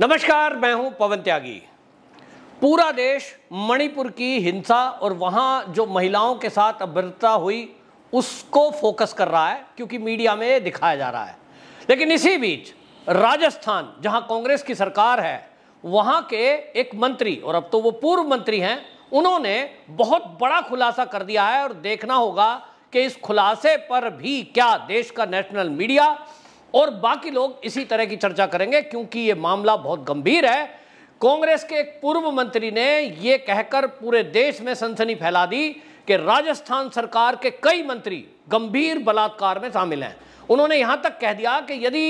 नमस्कार मैं हूं पवन त्यागी पूरा देश मणिपुर की हिंसा और वहां जो महिलाओं के साथ अभ्रता हुई उसको फोकस कर रहा है क्योंकि मीडिया में दिखाया जा रहा है लेकिन इसी बीच राजस्थान जहां कांग्रेस की सरकार है वहां के एक मंत्री और अब तो वो पूर्व मंत्री हैं उन्होंने बहुत बड़ा खुलासा कर दिया है और देखना होगा कि इस खुलासे पर भी क्या देश का नेशनल मीडिया और बाकी लोग इसी तरह की चर्चा करेंगे क्योंकि ये मामला बहुत गंभीर है कांग्रेस के एक पूर्व मंत्री ने यह कहकर पूरे देश में सनसनी फैला दी कि राजस्थान सरकार के कई मंत्री गंभीर बलात्कार में शामिल हैं उन्होंने यहां तक कह दिया कि यदि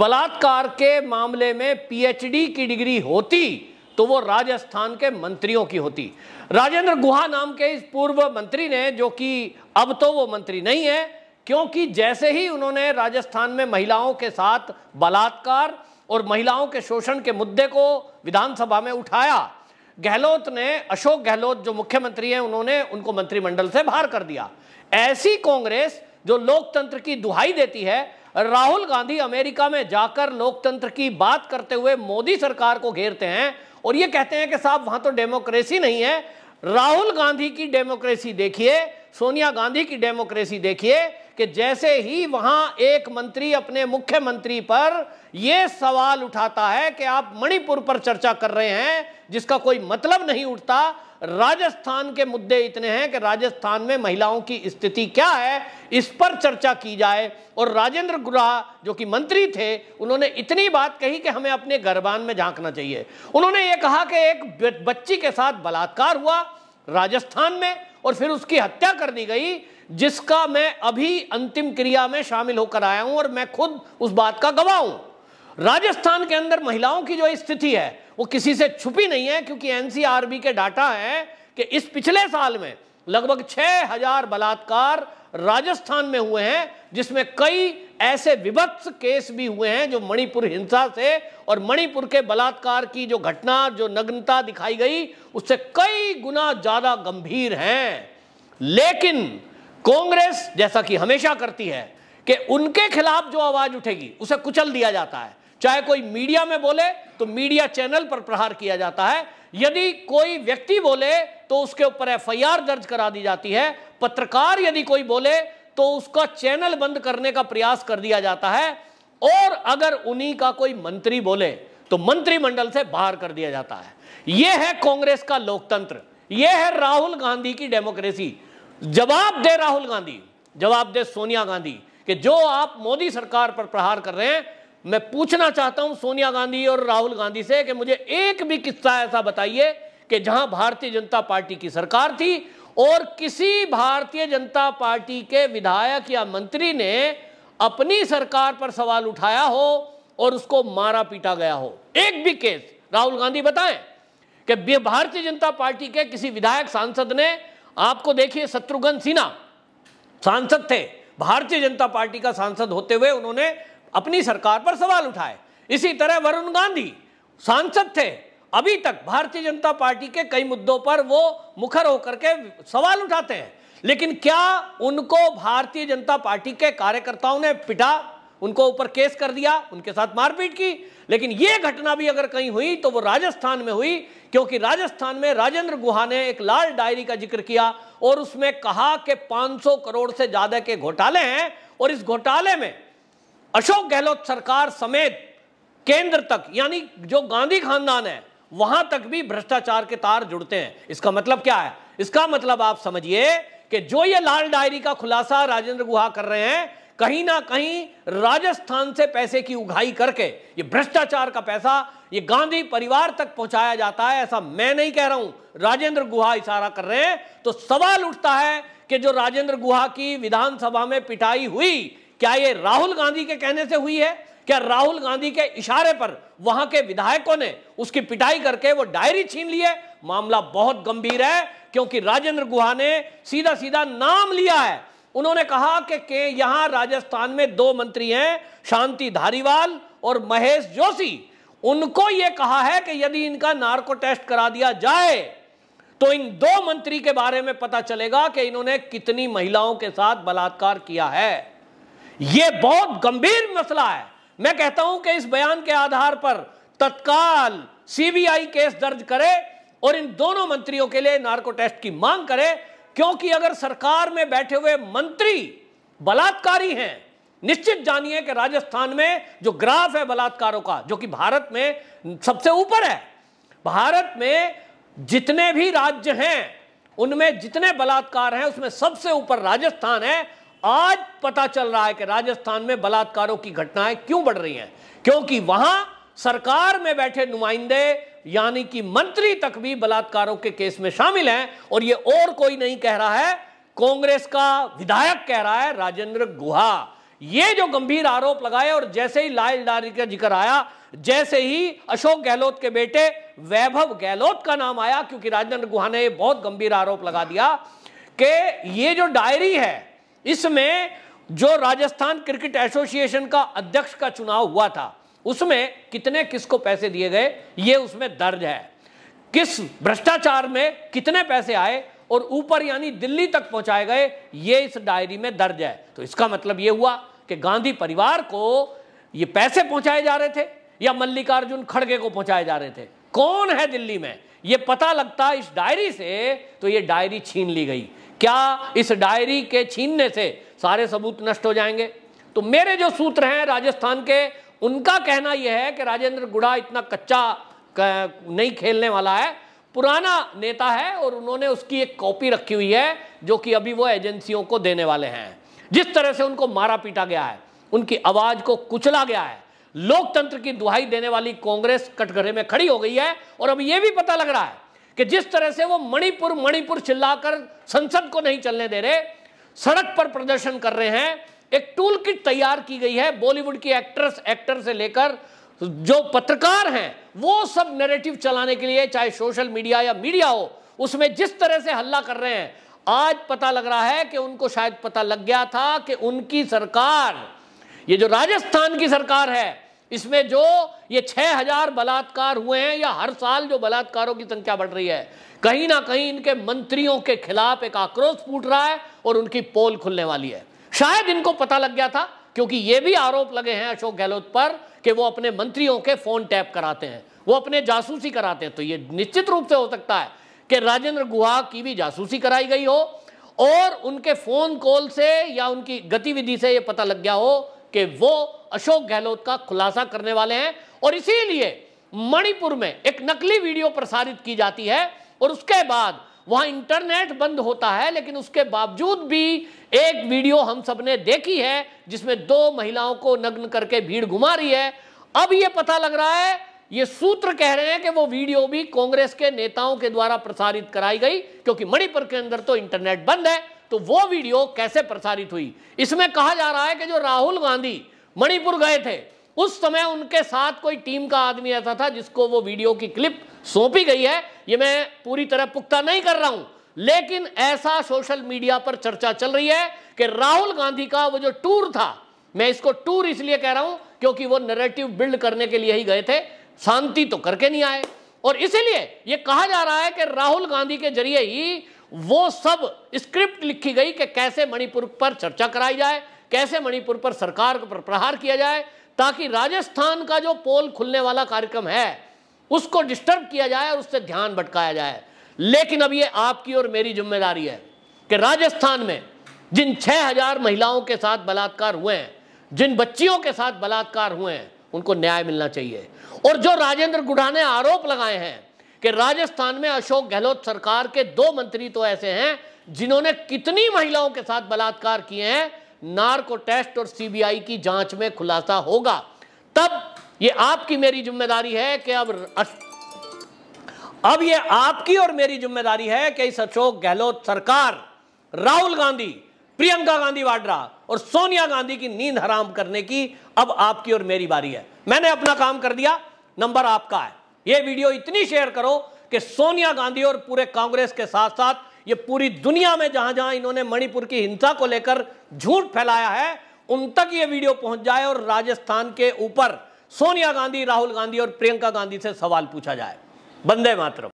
बलात्कार के मामले में पीएचडी की डिग्री होती तो वो राजस्थान के मंत्रियों की होती राजेंद्र गुहा नाम के इस पूर्व मंत्री ने जो कि अब तो वो मंत्री नहीं है क्योंकि जैसे ही उन्होंने राजस्थान में महिलाओं के साथ बलात्कार और महिलाओं के शोषण के मुद्दे को विधानसभा में उठाया गहलोत ने अशोक गहलोत जो मुख्यमंत्री हैं उन्होंने उनको मंत्रिमंडल से बाहर कर दिया ऐसी कांग्रेस जो लोकतंत्र की दुहाई देती है राहुल गांधी अमेरिका में जाकर लोकतंत्र की बात करते हुए मोदी सरकार को घेरते हैं और ये कहते हैं कि साहब वहां तो डेमोक्रेसी नहीं है राहुल गांधी की डेमोक्रेसी देखिए सोनिया गांधी की डेमोक्रेसी देखिए कि जैसे ही वहां एक मंत्री अपने मुख्यमंत्री पर यह सवाल उठाता है कि आप मणिपुर पर चर्चा कर रहे हैं जिसका कोई मतलब नहीं उठता राजस्थान के मुद्दे इतने हैं कि राजस्थान में महिलाओं की स्थिति क्या है इस पर चर्चा की जाए और राजेंद्र गुरा जो कि मंत्री थे उन्होंने इतनी बात कही कि हमें अपने गरबान में झांकना चाहिए उन्होंने ये कहा कि एक बच्ची के साथ बलात्कार हुआ राजस्थान में और फिर उसकी हत्या कर दी गई जिसका मैं अभी अंतिम क्रिया में शामिल होकर आया हूं और मैं खुद उस बात का गवाह हूं राजस्थान के अंदर महिलाओं की जो स्थिति है वो किसी से छुपी नहीं है क्योंकि एनसीआरबी के डाटा है कि इस पिछले साल में लगभग छह हजार बलात्कार राजस्थान में हुए हैं जिसमें कई ऐसे विभत्स केस भी हुए हैं जो मणिपुर हिंसा से और मणिपुर के बलात्कार की जो घटना जो नग्नता दिखाई गई उससे कई गुना ज़्यादा गंभीर हैं लेकिन कांग्रेस जैसा कि हमेशा करती है कि उनके खिलाफ जो आवाज़ उठेगी उसे कुचल दिया जाता है चाहे कोई मीडिया में बोले तो मीडिया चैनल पर प्रहार किया जाता है यदि कोई व्यक्ति बोले तो उसके ऊपर एफआईआर दर्ज करा दी जाती है पत्रकार यदि कोई बोले तो उसका चैनल बंद करने का प्रयास कर दिया जाता है और अगर उन्हीं का कोई मंत्री बोले तो मंत्रिमंडल से बाहर कर दिया जाता है यह है कांग्रेस का लोकतंत्र यह है राहुल गांधी की डेमोक्रेसी जवाब दे राहुल गांधी जवाब दे सोनिया गांधी कि जो आप मोदी सरकार पर प्रहार कर रहे हैं मैं पूछना चाहता हूं सोनिया गांधी और राहुल गांधी से कि मुझे एक भी किस्सा ऐसा बताइए कि जहां भारतीय जनता पार्टी की सरकार थी और किसी भारतीय जनता पार्टी के विधायक या मंत्री ने अपनी सरकार पर सवाल उठाया हो और उसको मारा पीटा गया हो एक भी केस राहुल गांधी बताएं कि भारतीय जनता पार्टी के किसी विधायक सांसद ने आपको देखिए शत्रुघ्न सिन्हा सांसद थे भारतीय जनता पार्टी का सांसद होते हुए उन्होंने अपनी सरकार पर सवाल उठाए इसी तरह वरुण गांधी सांसद थे अभी तक भारतीय जनता पार्टी के कई मुद्दों पर वो मुखर होकर के सवाल उठाते हैं लेकिन क्या उनको भारतीय जनता पार्टी के कार्यकर्ताओं ने पिटा उनको ऊपर केस कर दिया उनके साथ मारपीट की लेकिन यह घटना भी अगर कहीं हुई तो वो राजस्थान में हुई क्योंकि राजस्थान में राजेंद्र गुहा ने एक लाल डायरी का जिक्र किया और उसमें कहा कि 500 करोड़ से ज्यादा के घोटाले हैं और इस घोटाले में अशोक गहलोत सरकार समेत केंद्र तक यानी जो गांधी खानदान है वहां तक भी भ्रष्टाचार के तार जुड़ते हैं इसका मतलब क्या है इसका मतलब आप समझिए कि जो ये लाल डायरी का खुलासा राजेंद्र गुहा कर रहे हैं कहीं ना कहीं राजस्थान से पैसे की उघाई करके ये भ्रष्टाचार का पैसा ये गांधी परिवार तक पहुंचाया जाता है ऐसा मैं नहीं कह रहा हूं राजेंद्र गुहा इशारा कर रहे हैं तो सवाल उठता है कि जो राजेंद्र गुहा की विधानसभा में पिटाई हुई क्या ये राहुल गांधी के कहने से हुई है क्या राहुल गांधी के इशारे पर वहां के विधायकों ने उसकी पिटाई करके वो डायरी छीन ली है मामला बहुत गंभीर है क्योंकि राजेंद्र गुहा ने सीधा सीधा नाम लिया है उन्होंने कहा कि के यहां राजस्थान में दो मंत्री हैं शांति धारीवाल और महेश जोशी उनको यह कहा है कि यदि इनका नार्को टेस्ट करा दिया जाए तो इन दो मंत्री के बारे में पता चलेगा कि इन्होंने कितनी महिलाओं के साथ बलात्कार किया है यह बहुत गंभीर मसला है मैं कहता हूं कि इस बयान के आधार पर तत्काल सीबीआई केस दर्ज करे और इन दोनों मंत्रियों के लिए नार्को टेस्ट की मांग करे क्योंकि अगर सरकार में बैठे हुए मंत्री बलात्कारी हैं निश्चित जानिए कि राजस्थान में जो ग्राफ है बलात्कारों का जो कि भारत में सबसे ऊपर है भारत में जितने भी राज्य हैं उनमें जितने बलात्कार हैं उसमें सबसे ऊपर राजस्थान है आज पता चल रहा है कि राजस्थान में बलात्कारों की घटनाएं क्यों बढ़ रही हैं क्योंकि वहां सरकार में बैठे नुमाइंदे यानी कि मंत्री तक भी बलात्कारों के केस में शामिल हैं और ये और कोई नहीं कह रहा है कांग्रेस का विधायक कह रहा है राजेंद्र गुहा ये जो गंभीर आरोप लगाए और जैसे ही लाल का जिक्र आया जैसे ही अशोक गहलोत के बेटे वैभव गहलोत का नाम आया क्योंकि राजेंद्र गुहा ने बहुत गंभीर आरोप लगा दिया कि ये जो डायरी है इसमें जो राजस्थान क्रिकेट एसोसिएशन का अध्यक्ष का चुनाव हुआ था उसमें कितने किसको पैसे दिए गए ये उसमें दर्ज है किस भ्रष्टाचार में कितने पैसे आए और ऊपर यानी दिल्ली तक पहुंचाए गए ये इस डायरी में दर्ज है तो इसका मतलब ये हुआ कि गांधी परिवार को ये पैसे पहुंचाए जा रहे थे या मल्लिकार्जुन खड़गे को पहुंचाए जा रहे थे कौन है दिल्ली में ये पता लगता इस डायरी से तो ये डायरी छीन ली गई क्या इस डायरी के छीनने से सारे सबूत नष्ट हो जाएंगे तो मेरे जो सूत्र हैं राजस्थान के उनका कहना यह है कि राजेंद्र गुड़ा इतना कच्चा नहीं खेलने वाला है पुराना नेता है और उन्होंने उसकी एक कॉपी रखी हुई है जो कि अभी वो एजेंसियों को देने वाले हैं जिस तरह से उनको मारा पीटा गया है उनकी आवाज को कुचला गया है लोकतंत्र की दुहाई देने वाली कांग्रेस कटघरे में खड़ी हो गई है और अब यह भी पता लग रहा है कि जिस तरह से वो मणिपुर मणिपुर चिल्लाकर संसद को नहीं चलने दे रहे सड़क पर प्रदर्शन कर रहे हैं एक टूल किट तैयार की गई है बॉलीवुड की एक्ट्रेस एक्टर से लेकर जो पत्रकार हैं वो सब नैरेटिव चलाने के लिए चाहे सोशल मीडिया या मीडिया हो उसमें जिस तरह से हल्ला कर रहे हैं आज पता लग रहा है कि उनको शायद पता लग गया था कि उनकी सरकार ये जो राजस्थान की सरकार है इसमें जो ये छह हजार बलात्कार हुए हैं या हर साल जो बलात्कारों की संख्या बढ़ रही है कहीं ना कहीं इनके मंत्रियों के खिलाफ एक आक्रोश फूट रहा है और उनकी पोल खुलने वाली है शायद इनको पता लग गया था क्योंकि ये भी आरोप लगे हैं अशोक गहलोत पर कि वो अपने मंत्रियों के फोन टैप कराते हैं वो अपने जासूसी कराते हैं तो ये निश्चित रूप से हो सकता है कि राजेंद्र गुहा की भी जासूसी कराई गई हो और उनके फोन कॉल से या उनकी गतिविधि से ये पता लग गया हो कि वो अशोक गहलोत का खुलासा करने वाले हैं और इसीलिए मणिपुर में एक नकली वीडियो प्रसारित की जाती है और उसके बाद वहां इंटरनेट बंद होता है लेकिन उसके बावजूद भी एक वीडियो हम सब ने देखी है जिसमें दो महिलाओं को नग्न करके भीड़ घुमा रही है अब यह पता लग रहा है ये सूत्र कह रहे हैं कि वो वीडियो भी कांग्रेस के नेताओं के द्वारा प्रसारित कराई गई क्योंकि मणिपुर के अंदर तो इंटरनेट बंद है तो वो वीडियो कैसे प्रसारित हुई इसमें कहा जा रहा है कि जो राहुल गांधी मणिपुर गए थे उस समय उनके साथ कोई टीम का आदमी ऐसा था जिसको वो वीडियो की क्लिप सौंपी गई है ये मैं पूरी तरह पुख्ता नहीं कर रहा हूं लेकिन ऐसा सोशल मीडिया पर चर्चा चल रही है कि राहुल गांधी का वो जो टूर था मैं इसको टूर इसलिए कह रहा हूं क्योंकि वो नरेटिव बिल्ड करने के लिए ही गए थे शांति तो करके नहीं आए और इसीलिए यह कहा जा रहा है कि राहुल गांधी के जरिए ही वो सब स्क्रिप्ट लिखी गई कि कैसे मणिपुर पर चर्चा कराई जाए कैसे मणिपुर पर सरकार पर प्रहार किया जाए ताकि राजस्थान का जो पोल खुलने वाला कार्यक्रम है उसको डिस्टर्ब किया जाए और उससे ध्यान भटकाया जाए लेकिन अब ये आपकी और मेरी जिम्मेदारी है कि राजस्थान में जिन 6000 महिलाओं के साथ बलात्कार हुए हैं जिन बच्चियों के साथ बलात्कार हुए हैं उनको न्याय मिलना चाहिए और जो राजेंद्र गुढ़ा ने आरोप लगाए हैं कि राजस्थान में अशोक गहलोत सरकार के दो मंत्री तो ऐसे हैं जिन्होंने कितनी महिलाओं के साथ बलात्कार किए हैं नार्को टेस्ट और सीबीआई की जांच में खुलासा होगा तब ये आपकी मेरी जिम्मेदारी है कि अब अब ये आपकी और मेरी जिम्मेदारी है कि इस अशोक गहलोत सरकार राहुल गांधी प्रियंका गांधी वाड्रा और सोनिया गांधी की नींद हराम करने की अब आपकी और मेरी बारी है मैंने अपना काम कर दिया नंबर आपका है ये वीडियो इतनी शेयर करो कि सोनिया गांधी और पूरे कांग्रेस के साथ साथ ये पूरी दुनिया में जहां जहां इन्होंने मणिपुर की हिंसा को लेकर झूठ फैलाया है उन तक ये वीडियो पहुंच जाए और राजस्थान के ऊपर सोनिया गांधी राहुल गांधी और प्रियंका गांधी से सवाल पूछा जाए बंदे मातर